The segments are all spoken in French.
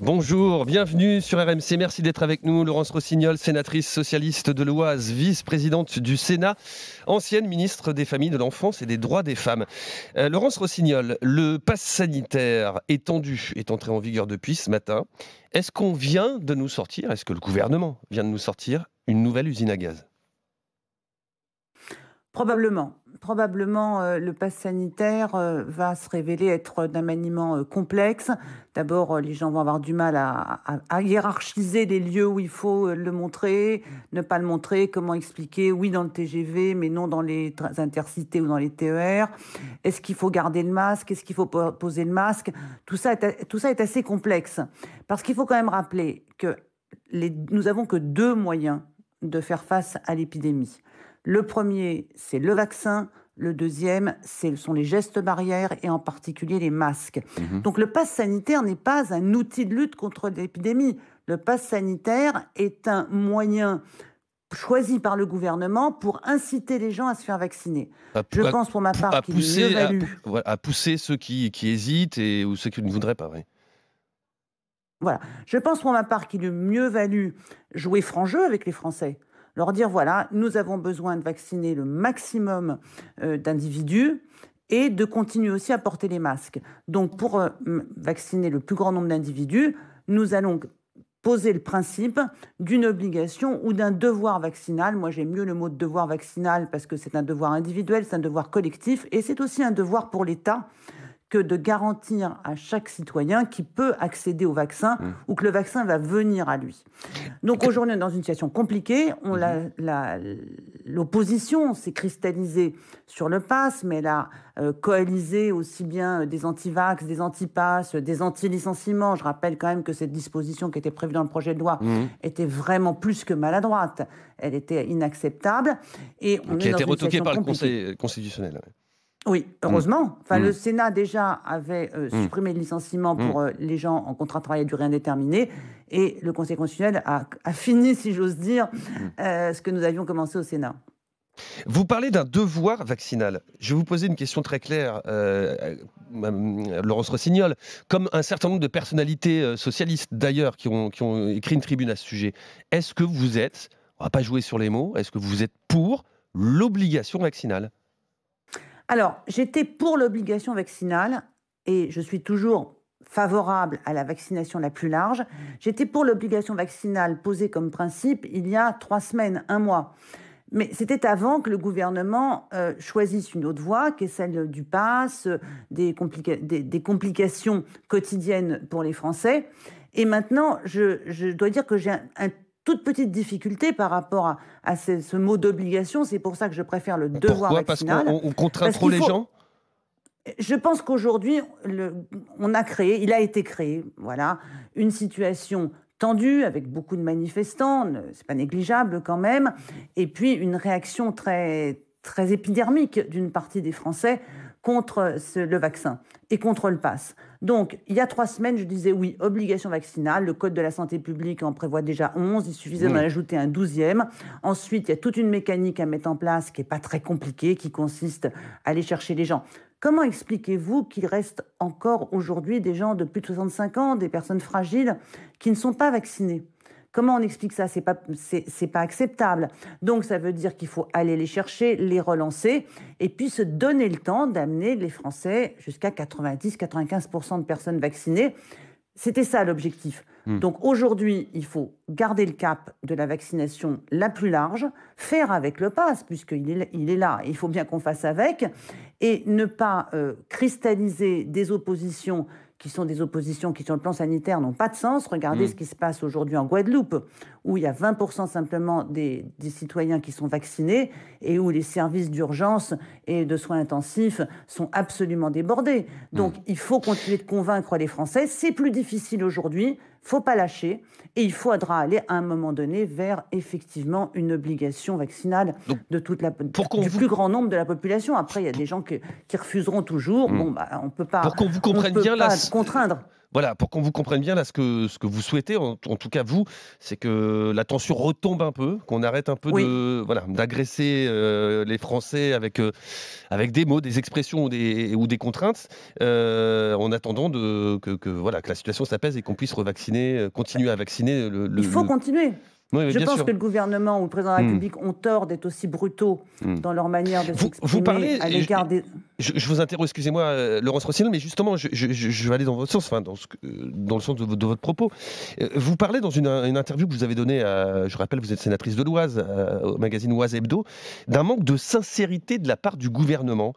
Bonjour, bienvenue sur RMC, merci d'être avec nous. Laurence Rossignol, sénatrice socialiste de l'Oise, vice-présidente du Sénat, ancienne ministre des Familles, de l'Enfance et des Droits des Femmes. Euh, Laurence Rossignol, le pass sanitaire étendu est entré en vigueur depuis ce matin. Est-ce qu'on vient de nous sortir, est-ce que le gouvernement vient de nous sortir une nouvelle usine à gaz Probablement probablement euh, le pass sanitaire euh, va se révéler être d'un maniement euh, complexe. D'abord, les gens vont avoir du mal à, hiérarchiser les lieux où il faut le montrer, ne pas le montrer, comment expliquer, oui dans le TGV, mais non dans les intercités ou dans les TER. Est-ce qu'il faut garder le masque Est-ce qu'il faut poser le masque tout ça, est, tout ça est assez complexe. Parce qu'il faut quand même rappeler que les, nous avons que deux moyens de faire face à l'épidémie. Le premier, c'est le vaccin. Le deuxième, ce sont les gestes barrières et en particulier les masques. Mhm. Donc le pass sanitaire n'est pas un outil de lutte contre l'épidémie. Le passe sanitaire est un moyen choisi par le gouvernement pour inciter les gens à se faire vacciner. Je pense pour ma part qu'il mieux à, valu. à, pousser ceux qui, hésitent et, ou ceux qui ne voudraient pas. Voilà. Je pense pour ma part qu'il est mieux valu jouer franc jeu avec les Français leur dire, voilà, nous avons besoin de vacciner le maximum euh, d'individus et de continuer aussi à porter les masques. Donc pour euh, vacciner le plus grand nombre d'individus, nous allons poser le principe d'une obligation ou d'un devoir vaccinal. Moi, j'aime mieux le mot de devoir vaccinal parce que c'est un devoir individuel, c'est un devoir collectif et c'est aussi un devoir pour l'État de garantir à chaque citoyen qui peut accéder au vaccin mmh. ou que le vaccin va venir à lui. Donc aujourd'hui, on est dans une situation compliquée. On mmh. l'opposition s'est cristallisée sur le pass, mais elle a euh, coalisé aussi bien euh, des anti-vax, des anti-pass, euh, des anti-licenciements. Je rappelle quand même que cette disposition qui était prévue dans le projet de loi mmh. était vraiment plus que maladroite. Elle était inacceptable. Et on qui a été retoquée par le Conseil constitutionnel. Oui, mm. heureusement. Enfin, Le mm. Sénat déjà avait euh, mm. supprimé le licenciement pour euh, les gens en contrat de travail à durée indéterminée. Et le Conseil constitutionnel a, fini, si j'ose dire, euh, ce que nous avions commencé au Sénat. Vous parlez d'un devoir vaccinal. Je vais vous poser une question très claire, Laurence Rossignol. Comme un certain nombre de personnalités socialistes d'ailleurs qui ont, écrit une tribune à ce sujet, est-ce que vous êtes, on ne va pas jouer sur les mots, est-ce que vous êtes pour l'obligation vaccinale alors, j'étais pour l'obligation vaccinale et je suis toujours favorable à la vaccination la plus large. Mmh. J'étais pour l'obligation vaccinale posée comme principe il y a trois semaines, un mois. Mais c'était avant que le gouvernement euh, choisisse une autre voie, qui est celle du pass, euh, des, complications quotidiennes pour les Français. Et maintenant, je, dois dire que j'ai un toute petite difficulté par rapport à, ce, mot d'obligation. C'est pour ça que je préfère le devoir Pourquoi Parce qu'on contraint trop les gens je pense qu'aujourd'hui, on a créé, il a été créé, voilà, une situation tendue avec beaucoup de manifestants, c'est pas négligeable quand même, et puis une réaction très, très épidermique d'une partie des Français contre le vaccin et contre le pass. Donc, il y a trois semaines, je disais oui, obligation vaccinale. Le Code de la santé publique en prévoit déjà 11. Il suffisait d'en ajouter un douzième. Ensuite, il y a toute une mécanique à mettre en place qui n'est pas très compliquée, qui consiste à aller chercher les gens. Comment expliquez-vous qu'il reste encore aujourd'hui des gens de plus de 65 ans, des personnes fragiles, qui ne sont pas vaccinés? Comment on explique ça C'est pas, c'est pas acceptable. Donc ça veut dire qu'il faut aller les chercher, les relancer, et puis se donner le temps d'amener les Français jusqu'à 90-95% de personnes vaccinées. C'était ça l'objectif. Hmm. Donc aujourd'hui, il faut garder le cap de la vaccination la plus large, faire avec le pass, puisqu'il est, il est là, il faut bien qu'on fasse avec, et ne pas euh, cristalliser des oppositions qui sont des oppositions qui, sur le plan sanitaire, n'ont pas de sens. Regardez mm. ce qui se passe aujourd'hui en Guadeloupe, où il y a 20% simplement des, citoyens qui sont vaccinés et où les services d'urgence et de soins intensifs sont absolument débordés. Donc, mm. il faut continuer de convaincre les Français. C'est plus difficile aujourd'hui faut pas lâcher et il faudra aller à un moment donné vers effectivement une obligation vaccinale de toute la du plus grand nombre de la population. Après, il y a des gens qui refuseront toujours. Mmh. Bon, bah, on peut pas. Pour qu'on vous comprenne bien, contraindre voilà, pour qu'on vous comprenne bien, là, ce que, ce que vous souhaitez, en, tout cas vous, c'est que la tension retombe un peu, qu'on arrête un peu de, voilà, d'agresser euh, les Français avec, euh, avec des mots, des expressions ou des, contraintes, euh, en attendant de, que, voilà, que la situation s'apaise et qu'on puisse revacciner, continuer à vacciner le. Il faut continuer je pense que le gouvernement ou le président de la hmm. République ont tort d'être aussi brutaux hmm. dans leur manière de s'exprimer à l'égard des... Je, vous interroge, excusez-moi, euh, Laurence Rossignol, mais justement, je, vais aller dans votre sens, enfin, dans, dans le sens de, votre propos. Euh, vous parlez dans une, interview que vous avez donnée, je rappelle, vous êtes sénatrice de l'Oise, euh, au magazine Oise Hebdo, d'un manque de sincérité de la part du gouvernement.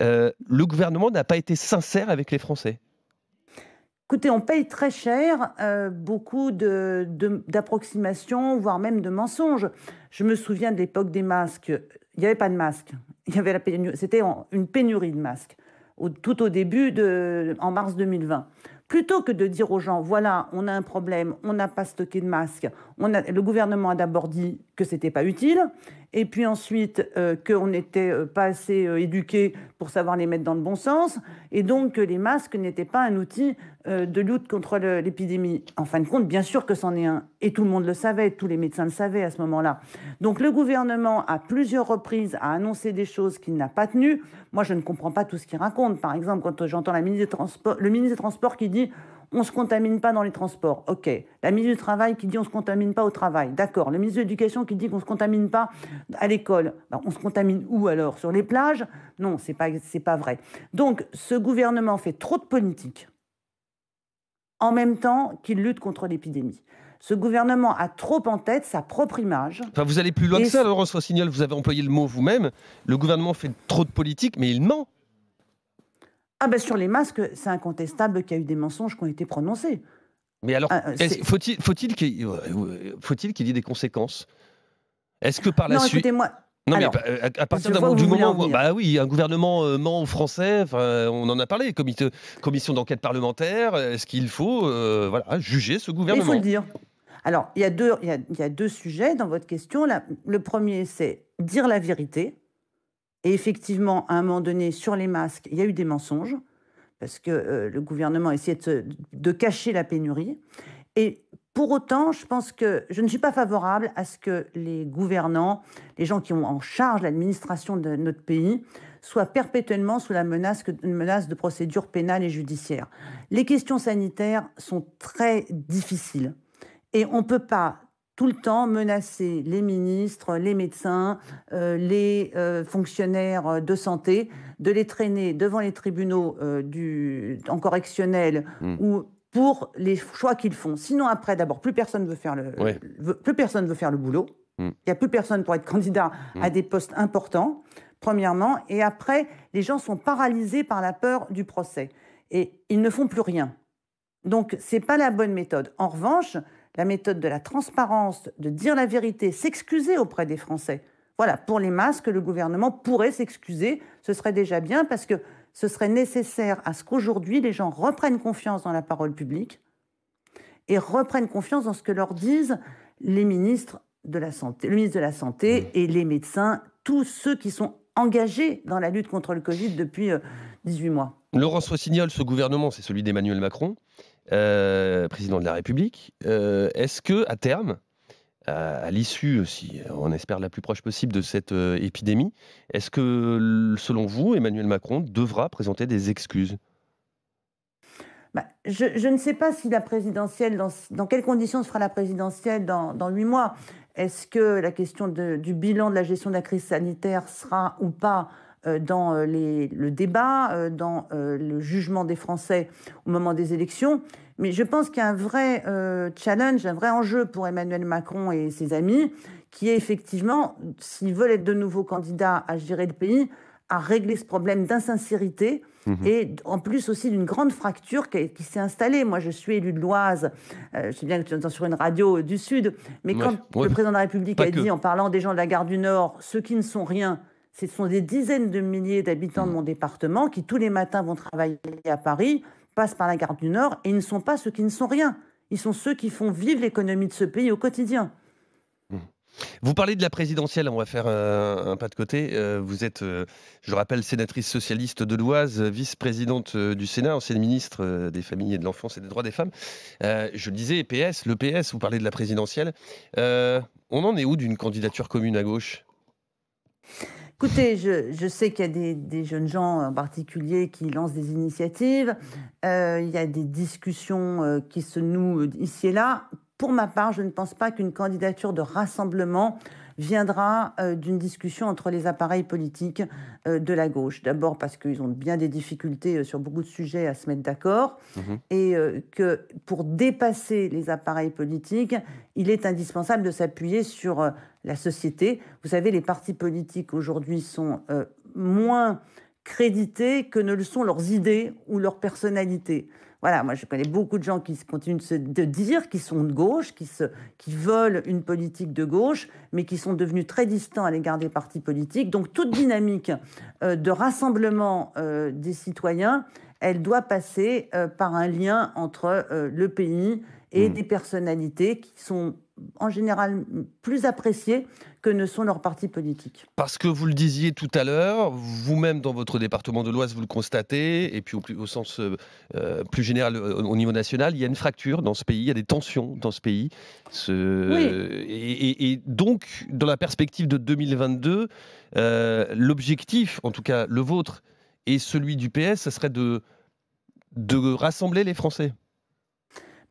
le gouvernement n'a pas été sincère avec les Français. Écoutez, on paye très cher euh, beaucoup d'approximations, de, voire même de mensonges. Je me souviens de l'époque des masques. Il n'y avait pas de masques. Il y avait C'était une pénurie de masques tout au début, de, en mars 2020. Plutôt que de dire aux gens, voilà, on a un problème, on n'a pas stocké de masques, le gouvernement a d'abord dit que ce n'était pas utile, et puis ensuite euh, qu'on n'était euh, pas assez euh, éduqué pour savoir les mettre dans le bon sens, et donc que les masques n'étaient pas un outil de lutte contre l'épidémie. En fin de compte, bien sûr que c'en est un, et tout le monde le savait, tous les médecins le savaient à ce moment-là. Donc le gouvernement, à plusieurs reprises, a annoncé des choses qu'il n'a pas tenues. Moi, je ne comprends pas tout ce qu'il raconte. Par exemple, quand j'entends le ministre des Transports qui dit on se contamine pas dans les transports. OK. La ministre du Travail qui dit on se contamine pas au travail. D'accord. Le ministre de l'Éducation qui dit qu'on se contamine pas à l'école. Ben, on se contamine où alors Sur les plages Non, c'est pas, pas vrai. Donc, ce gouvernement fait trop de politique en même temps qu'il lutte contre l'épidémie. Ce gouvernement a trop en tête sa propre image. Enfin, vous allez plus loin que ça, Laurence Rossignol. Vous avez employé le mot vous-même. Le gouvernement fait trop de politique, mais il ment. Ah ben, sur les masques, c'est incontestable qu'il y a eu des mensonges qui ont été prononcés. Mais alors, ah, euh, faut-il qu'il faut y ait des conséquences Est-ce que par la non, écoutez Moi... Non, mais bah, euh, à, partir du moment où. Bah oui, un gouvernement ment aux Français, on en a parlé, commission d'enquête parlementaire, est-ce qu'il faut euh, voilà, juger ce gouvernement Il faut le dire. Alors, il y, a, y, deux sujets dans votre question. le premier, c'est dire la vérité. Et effectivement, à un moment donné, sur les masques, il y a eu des mensonges, parce que euh, le gouvernement essayait de, cacher la pénurie. Et pour autant, je pense que je ne suis pas favorable à ce que les gouvernants, les gens qui ont en charge l'administration de notre pays, soient perpétuellement sous la menace, menace de procédures pénales et judiciaires. Les questions sanitaires sont très difficiles et on ne peut pas tout le temps menacer les ministres, les médecins, euh, les euh, fonctionnaires euh, de santé, de les traîner devant les tribunaux du, en correctionnel hmm. ou pour les choix qu'ils font. Sinon après, d'abord, plus personne veut faire le, veut, personne veut faire le boulot. Hmm. Il n'y a plus personne pour être candidat à hmm. des postes importants, premièrement. Et après, les gens sont paralysés par la peur du procès. Et ils ne font plus rien. Donc, ce n'est pas la bonne méthode. En revanche, la méthode de la transparence, de dire la vérité, s'excuser auprès des Français. Voilà, pour les masques, le gouvernement pourrait s'excuser, ce serait déjà bien parce que ce serait nécessaire à ce qu'aujourd'hui les gens reprennent confiance dans la parole publique et reprennent confiance dans ce que leur disent les ministres de la santé, de la santé mmh. et les médecins, tous ceux qui sont engagés dans la lutte contre le Covid depuis 18 euh, mois. Laurence Rossignol, ce gouvernement, c'est celui d'Emmanuel Macron. Euh, président de la République. Euh, est-ce que, à terme, à, l'issue, aussi, on espère la plus proche possible de cette euh, épidémie, est-ce que, selon vous, Emmanuel Macron devra présenter des excuses bah, je, ne sais pas si la présidentielle, dans, quelles conditions se fera la présidentielle dans, huit mois. Est-ce que la question du bilan de la gestion de la crise sanitaire sera ou pas euh, dans euh, le débat, euh, dans le jugement des Français au moment des élections. Mais je pense qu'il y a un vrai challenge, un vrai enjeu pour Emmanuel Macron et ses amis, qui est effectivement, s'ils veulent être de nouveaux candidats à gérer le pays, à régler ce problème d'insincérité mhm. et en plus aussi d'une grande fracture qui, s'est installée. Moi, je suis élu de l'Oise, je sais bien que tu entends sur une radio du Sud, mais quand le président de la République a dit en parlant des gens de la gare du Nord, ceux qui ne sont rien, ce sont des dizaines de milliers d'habitants de mon département qui tous les matins vont travailler à Paris, passent par la gare du Nord et ils ne sont pas ceux qui ne sont rien. Ils sont ceux qui font vivre l'économie de ce pays au quotidien. Hmm. Vous parlez de la présidentielle, on va faire un, pas de côté. Euh, vous êtes, euh, je rappelle, sénatrice socialiste de l'Oise, vice-présidente euh, du Sénat, ancienne ministre des Familles et de l'Enfance et des Droits des Femmes. je le disais, PS, le PS, vous parlez de la présidentielle. on en est où d'une candidature commune à gauche Écoutez, je, sais qu'il y a des, jeunes gens en particulier qui lancent des initiatives. Euh, il y a des discussions euh, qui se nouent euh, ici et là. Pour ma part, je ne pense pas qu'une candidature de rassemblement viendra d'une discussion entre les appareils politiques de la gauche. D'abord parce qu'ils ont bien des difficultés sur beaucoup de sujets à se mettre d'accord mhm. et que pour dépasser les appareils politiques, il est indispensable de s'appuyer sur la société. Vous savez, les partis politiques aujourd'hui sont euh, moins crédités que ne le sont leurs idées ou leurs personnalités. Voilà, moi je connais beaucoup de gens qui continuent de, se, dire qu'ils sont de gauche, qui, se, qui veulent une politique de gauche, mais qui sont devenus très distants à l'égard des partis politiques. Donc toute dynamique euh, de rassemblement euh, des citoyens, elle doit passer par un lien entre le pays et mm. des personnalités qui sont en général plus appréciées que ne sont leurs partis politiques. Parce que vous le disiez tout à l'heure, vous-même dans votre département de l'Oise, vous le constatez, et puis au, au sens euh, euh, plus général euh, au niveau national, il y a une fracture dans ce pays, il y a des tensions dans ce pays. Ce... Et, donc, dans la perspective de 2022, l'objectif, en tout cas le vôtre et celui du PS, ce serait de, de rassembler les Français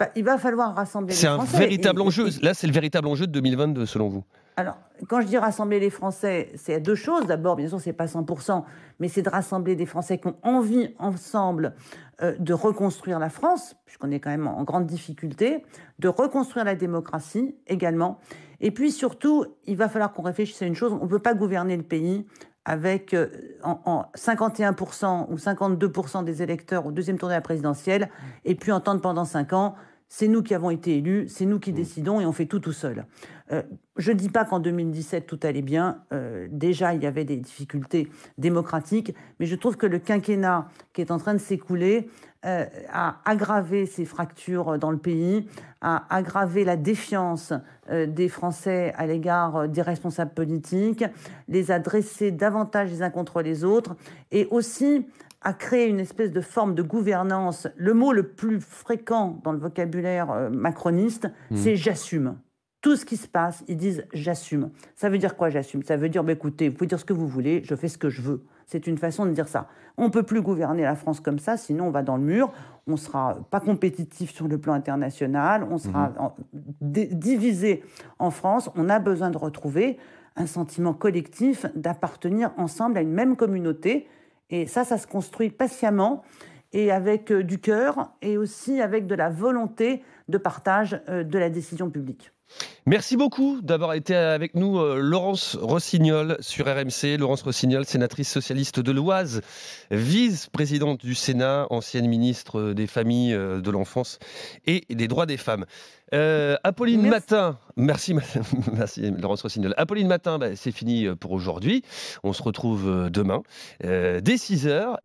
bah, il va falloir rassembler les Français. C'est un véritable enjeu. Là, c'est le véritable enjeu de 2022, selon vous. Alors, quand je dis rassembler les Français, c'est deux choses. D'abord, bien sûr, c'est pas 100%, mais c'est de rassembler des Français qui ont envie ensemble euh, de reconstruire la France, puisqu'on est quand même en grande difficulté, de reconstruire la démocratie également. Et puis surtout, il va falloir qu'on réfléchisse à une chose. On ne peut pas gouverner le pays avec 51% euh, ou 52% des électeurs au deuxième tour de la présidentielle, et puis entendre pendant 5 ans c'est nous qui avons été élus, c'est nous qui mmh. décidons et on fait tout tout seul. Euh, je ne dis pas qu'en 2017 tout allait bien, euh, déjà il y avait des difficultés démocratiques, mais je trouve que le quinquennat qui est en train de s'écouler euh, a aggravé ces fractures dans le pays, a aggravé la défiance des Français à l'égard des responsables politiques, les a dressés davantage les uns contre les autres et aussi à créer une espèce de forme de gouvernance. Le mot le plus fréquent dans le vocabulaire euh, macroniste, hmm. c'est j'assume. Tout ce qui se passe, ils disent j'assume. Ça veut dire quoi j'assume Ça veut dire bah, écoutez, vous pouvez dire ce que vous voulez, je fais ce que je veux. C'est une façon de dire ça. On ne peut plus gouverner la France comme ça, sinon on va dans le mur, on ne sera pas compétitif sur le plan international, on sera hmm. divisé en France. On a besoin de retrouver un sentiment collectif d'appartenir ensemble à une même communauté et ça, ça se construit patiemment et avec euh, du cœur et aussi avec de la volonté de partage euh, de la décision publique. Merci beaucoup d'avoir été avec nous, euh, Laurence Rossignol sur RMC. Laurence Rossignol, sénatrice socialiste de l'Oise, vice-présidente du Sénat, ancienne ministre des Familles, euh, de l'Enfance et des Droits des Femmes. Euh, Apolline Matin, merci, Apolline Matin, c'est fini pour aujourd'hui. On se retrouve demain dès 6h.